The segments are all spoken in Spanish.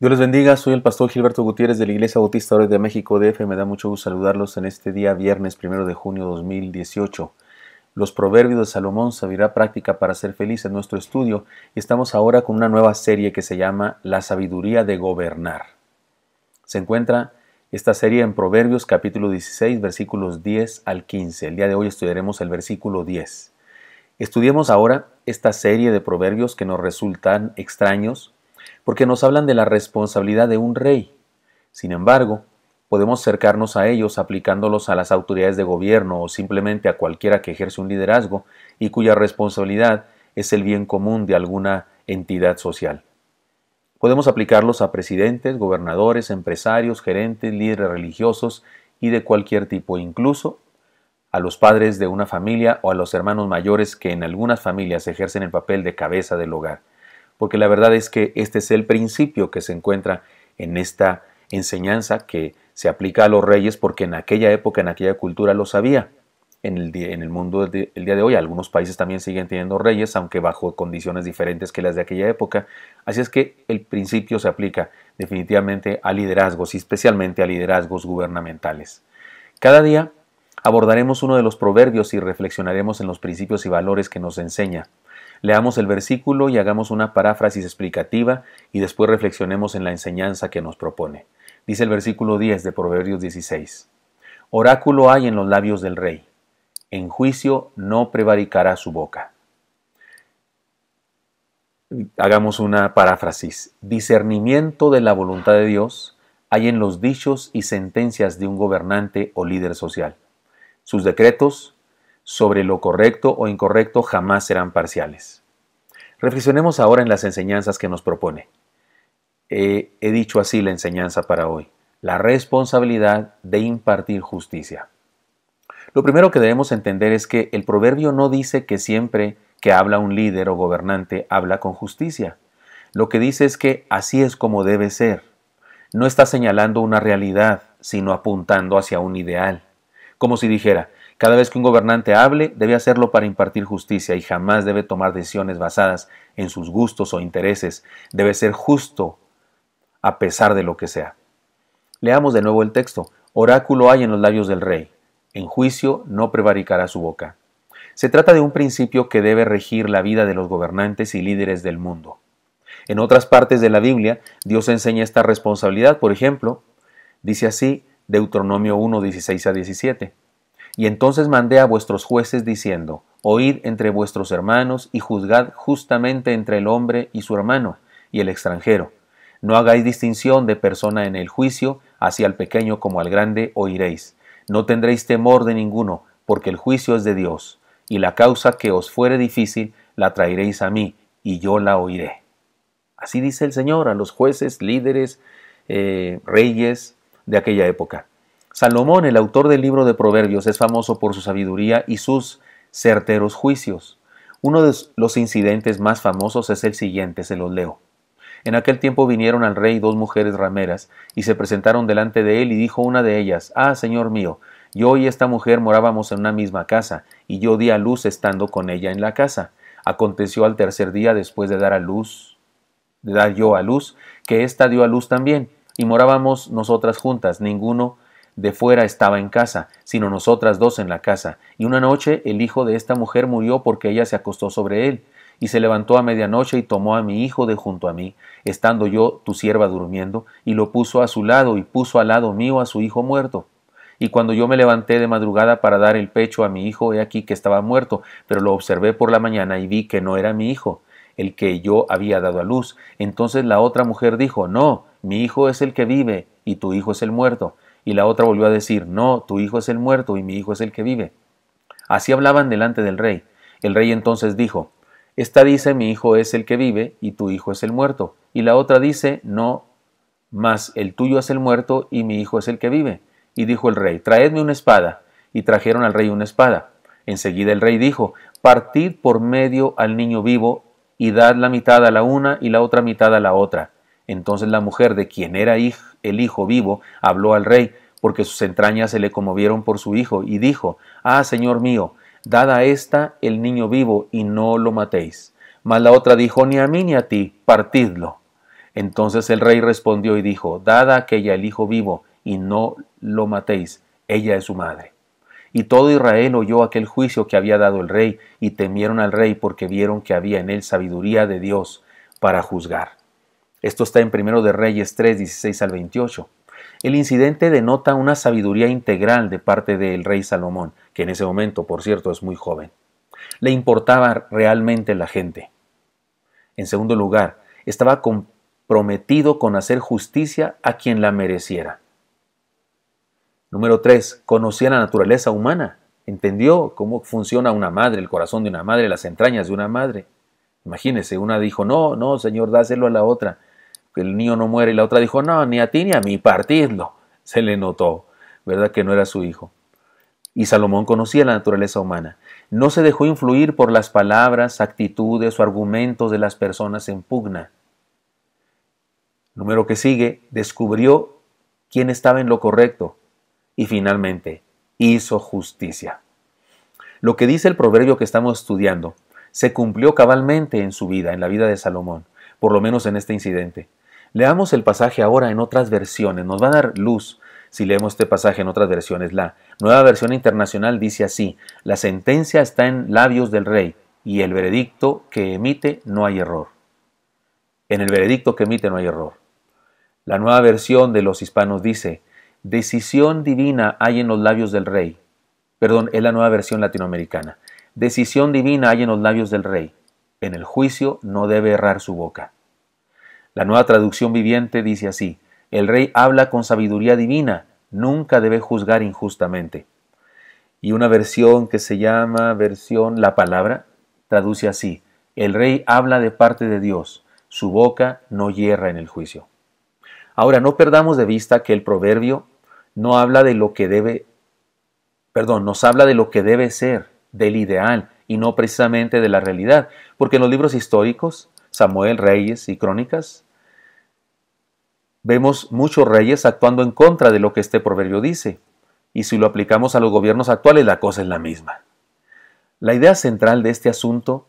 Dios les bendiga, soy el pastor Gilberto Gutiérrez de la Iglesia Bautista de México DF. Me da mucho gusto saludarlos en este día viernes primero de junio 2018. Los proverbios de Salomón servirá práctica para ser feliz en nuestro estudio y estamos ahora con una nueva serie que se llama La sabiduría de gobernar. Se encuentra esta serie en Proverbios capítulo 16 versículos 10 al 15. El día de hoy estudiaremos el versículo 10. Estudiemos ahora esta serie de proverbios que nos resultan extraños, porque nos hablan de la responsabilidad de un rey. Sin embargo, podemos acercarnos a ellos aplicándolos a las autoridades de gobierno o simplemente a cualquiera que ejerce un liderazgo y cuya responsabilidad es el bien común de alguna entidad social. Podemos aplicarlos a presidentes, gobernadores, empresarios, gerentes, líderes religiosos y de cualquier tipo, incluso a los padres de una familia o a los hermanos mayores que en algunas familias ejercen el papel de cabeza del hogar porque la verdad es que este es el principio que se encuentra en esta enseñanza que se aplica a los reyes porque en aquella época, en aquella cultura lo sabía. En el, en el mundo del día de hoy, algunos países también siguen teniendo reyes, aunque bajo condiciones diferentes que las de aquella época. Así es que el principio se aplica definitivamente a liderazgos y especialmente a liderazgos gubernamentales. Cada día abordaremos uno de los proverbios y reflexionaremos en los principios y valores que nos enseña. Leamos el versículo y hagamos una paráfrasis explicativa y después reflexionemos en la enseñanza que nos propone. Dice el versículo 10 de Proverbios 16. Oráculo hay en los labios del rey. En juicio no prevaricará su boca. Hagamos una paráfrasis. Discernimiento de la voluntad de Dios hay en los dichos y sentencias de un gobernante o líder social. Sus decretos, sobre lo correcto o incorrecto jamás serán parciales. Reflexionemos ahora en las enseñanzas que nos propone. he dicho así la enseñanza para hoy, la responsabilidad de impartir justicia. Lo primero que debemos entender es que el proverbio no dice que siempre que habla un líder o gobernante habla con justicia. Lo que dice es que así es como debe ser. No está señalando una realidad, sino apuntando hacia un ideal. Como si dijera, cada vez que un gobernante hable, debe hacerlo para impartir justicia y jamás debe tomar decisiones basadas en sus gustos o intereses. Debe ser justo a pesar de lo que sea. Leamos de nuevo el texto. Oráculo hay en los labios del rey. En juicio no prevaricará su boca. Se trata de un principio que debe regir la vida de los gobernantes y líderes del mundo. En otras partes de la Biblia, Dios enseña esta responsabilidad. Por ejemplo, dice así Deuteronomio 1, 16 a 17. Y entonces mandé a vuestros jueces diciendo, Oíd entre vuestros hermanos y juzgad justamente entre el hombre y su hermano y el extranjero. No hagáis distinción de persona en el juicio, hacia el pequeño como al grande oiréis. No tendréis temor de ninguno, porque el juicio es de Dios, y la causa que os fuere difícil la traeréis a mí, y yo la oiré. Así dice el Señor a los jueces, líderes, eh, reyes de aquella época. Salomón, el autor del libro de Proverbios, es famoso por su sabiduría y sus certeros juicios. Uno de los incidentes más famosos es el siguiente, se los leo. En aquel tiempo vinieron al rey dos mujeres rameras, y se presentaron delante de él, y dijo una de ellas, Ah, señor mío, yo y esta mujer morábamos en una misma casa, y yo di a luz estando con ella en la casa. Aconteció al tercer día después de dar a luz, de dar yo a luz, que ésta dio a luz también, y morábamos nosotras juntas, ninguno de fuera estaba en casa, sino nosotras dos en la casa. Y una noche el hijo de esta mujer murió porque ella se acostó sobre él. Y se levantó a medianoche y tomó a mi hijo de junto a mí, estando yo tu sierva durmiendo, y lo puso a su lado y puso al lado mío a su hijo muerto. Y cuando yo me levanté de madrugada para dar el pecho a mi hijo, he aquí que estaba muerto, pero lo observé por la mañana y vi que no era mi hijo, el que yo había dado a luz. Entonces la otra mujer dijo, No, mi hijo es el que vive, y tu hijo es el muerto. Y la otra volvió a decir, no, tu hijo es el muerto y mi hijo es el que vive. Así hablaban delante del rey. El rey entonces dijo, esta dice, mi hijo es el que vive y tu hijo es el muerto. Y la otra dice, no, mas el tuyo es el muerto y mi hijo es el que vive. Y dijo el rey, traedme una espada. Y trajeron al rey una espada. Enseguida el rey dijo, partid por medio al niño vivo y dad la mitad a la una y la otra mitad a la otra. Entonces la mujer de quien era hija, el Hijo vivo, habló al rey, porque sus entrañas se le conmovieron por su Hijo, y dijo, Ah, Señor mío, dad a ésta el niño vivo, y no lo matéis. Mas la otra dijo, Ni a mí ni a ti, partidlo. Entonces el rey respondió y dijo, Dad aquella el Hijo vivo, y no lo matéis, ella es su madre. Y todo Israel oyó aquel juicio que había dado el rey, y temieron al rey porque vieron que había en él sabiduría de Dios para juzgar. Esto está en Primero de Reyes 3, 16 al 28. El incidente denota una sabiduría integral de parte del rey Salomón, que en ese momento, por cierto, es muy joven. Le importaba realmente la gente. En segundo lugar, estaba comprometido con hacer justicia a quien la mereciera. Número tres, Conocía la naturaleza humana. Entendió cómo funciona una madre, el corazón de una madre, las entrañas de una madre. Imagínese, una dijo, no, no, señor, dáselo a la otra que el niño no muere, y la otra dijo, no, ni a ti ni a mí, partidlo. Se le notó, ¿verdad? Que no era su hijo. Y Salomón conocía la naturaleza humana. No se dejó influir por las palabras, actitudes o argumentos de las personas en pugna. Número que sigue, descubrió quién estaba en lo correcto y finalmente hizo justicia. Lo que dice el proverbio que estamos estudiando se cumplió cabalmente en su vida, en la vida de Salomón, por lo menos en este incidente. Leamos el pasaje ahora en otras versiones. Nos va a dar luz si leemos este pasaje en otras versiones. La nueva versión internacional dice así, la sentencia está en labios del rey y el veredicto que emite no hay error. En el veredicto que emite no hay error. La nueva versión de los hispanos dice, decisión divina hay en los labios del rey. Perdón, es la nueva versión latinoamericana. Decisión divina hay en los labios del rey. En el juicio no debe errar su boca. La nueva traducción viviente dice así, el rey habla con sabiduría divina, nunca debe juzgar injustamente. Y una versión que se llama versión La Palabra traduce así, el rey habla de parte de Dios, su boca no hierra en el juicio. Ahora, no perdamos de vista que el proverbio no habla de lo que debe, perdón, nos habla de lo que debe ser, del ideal, y no precisamente de la realidad, porque en los libros históricos, Samuel, Reyes y Crónicas, vemos muchos reyes actuando en contra de lo que este proverbio dice. Y si lo aplicamos a los gobiernos actuales, la cosa es la misma. La idea central de este asunto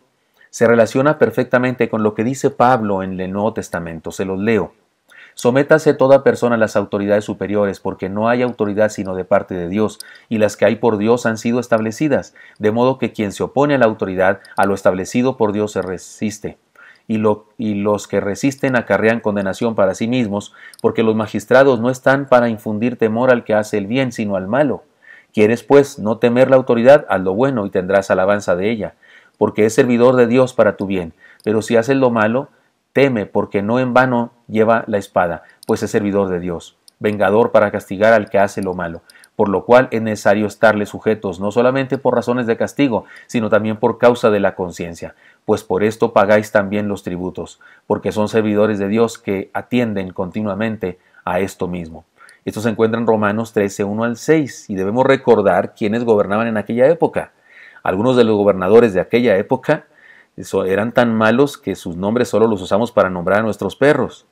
se relaciona perfectamente con lo que dice Pablo en el Nuevo Testamento. Se los leo. Sométase toda persona a las autoridades superiores, porque no hay autoridad sino de parte de Dios, y las que hay por Dios han sido establecidas, de modo que quien se opone a la autoridad, a lo establecido por Dios se resiste y, los que resisten acarrean condenación para sí mismos, porque los magistrados no están para infundir temor al que hace el bien, sino al malo. Quieres, pues, no temer la autoridad, al lo bueno y tendrás alabanza de ella, porque es servidor de Dios para tu bien. Pero si haces lo malo, teme, porque no en vano lleva la espada, pues es servidor de Dios, vengador para castigar al que hace lo malo por lo cual es necesario estarle sujetos, no solamente por razones de castigo, sino también por causa de la conciencia, pues por esto pagáis también los tributos, porque son servidores de Dios que atienden continuamente a esto mismo. Esto se encuentra en Romanos 13, 1 al 6, y debemos recordar quiénes gobernaban en aquella época. Algunos de los gobernadores de aquella época eran tan malos que sus nombres solo los usamos para nombrar a nuestros perros.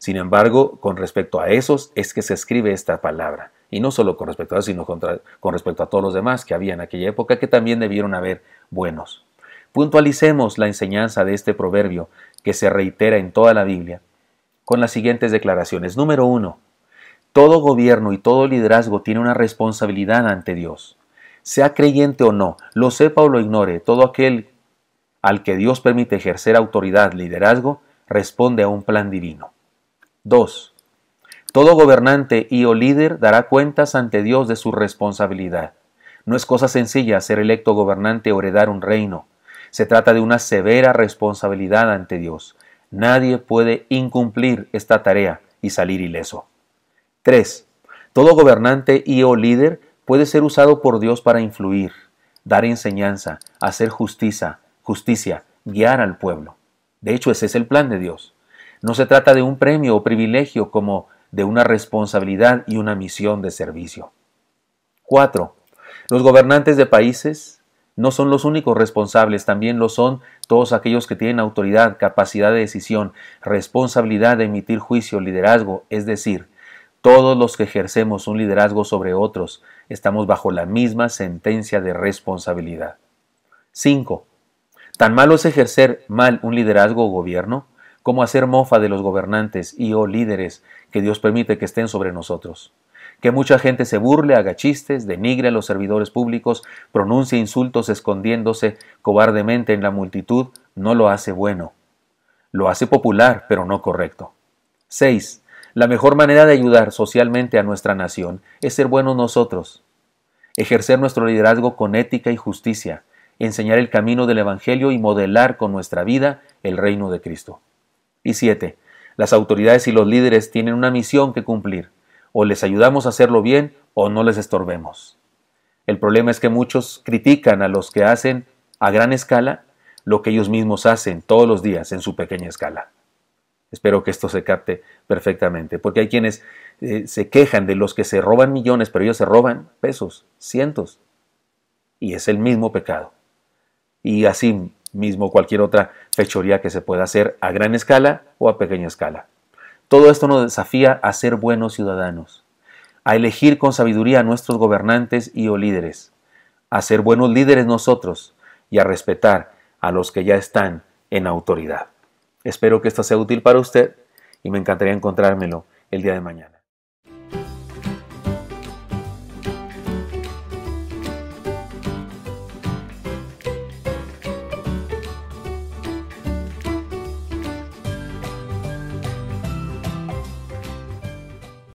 Sin embargo, con respecto a esos es que se escribe esta palabra. Y no solo con respecto a eso, sino con respecto a todos los demás que había en aquella época, que también debieron haber buenos. Puntualicemos la enseñanza de este proverbio, que se reitera en toda la Biblia, con las siguientes declaraciones. Número uno, todo gobierno y todo liderazgo tiene una responsabilidad ante Dios. Sea creyente o no, lo sepa o lo ignore, todo aquel al que Dios permite ejercer autoridad, liderazgo, responde a un plan divino. 2. Todo gobernante y o líder dará cuentas ante Dios de su responsabilidad. No es cosa sencilla ser electo gobernante o heredar un reino. Se trata de una severa responsabilidad ante Dios. Nadie puede incumplir esta tarea y salir ileso. 3. Todo gobernante y o líder puede ser usado por Dios para influir, dar enseñanza, hacer justicia, justicia, guiar al pueblo. De hecho, ese es el plan de Dios. No se trata de un premio o privilegio como de una responsabilidad y una misión de servicio. 4. Los gobernantes de países no son los únicos responsables, también lo son todos aquellos que tienen autoridad, capacidad de decisión, responsabilidad de emitir juicio, liderazgo, es decir, todos los que ejercemos un liderazgo sobre otros estamos bajo la misma sentencia de responsabilidad. 5. ¿Tan malo es ejercer mal un liderazgo o gobierno? cómo hacer mofa de los gobernantes y o oh, líderes que Dios permite que estén sobre nosotros. Que mucha gente se burle, haga chistes, denigre a los servidores públicos, pronuncie insultos escondiéndose cobardemente en la multitud, no lo hace bueno. Lo hace popular, pero no correcto. 6. La mejor manera de ayudar socialmente a nuestra nación es ser buenos nosotros. Ejercer nuestro liderazgo con ética y justicia, enseñar el camino del Evangelio y modelar con nuestra vida el reino de Cristo. Y siete, Las autoridades y los líderes tienen una misión que cumplir. O les ayudamos a hacerlo bien o no les estorbemos. El problema es que muchos critican a los que hacen a gran escala lo que ellos mismos hacen todos los días en su pequeña escala. Espero que esto se capte perfectamente, porque hay quienes eh, se quejan de los que se roban millones, pero ellos se roban pesos, cientos. Y es el mismo pecado. Y así mismo cualquier otra fechoría que se pueda hacer a gran escala o a pequeña escala. Todo esto nos desafía a ser buenos ciudadanos, a elegir con sabiduría a nuestros gobernantes y o líderes, a ser buenos líderes nosotros y a respetar a los que ya están en autoridad. Espero que esto sea útil para usted y me encantaría encontrármelo el día de mañana.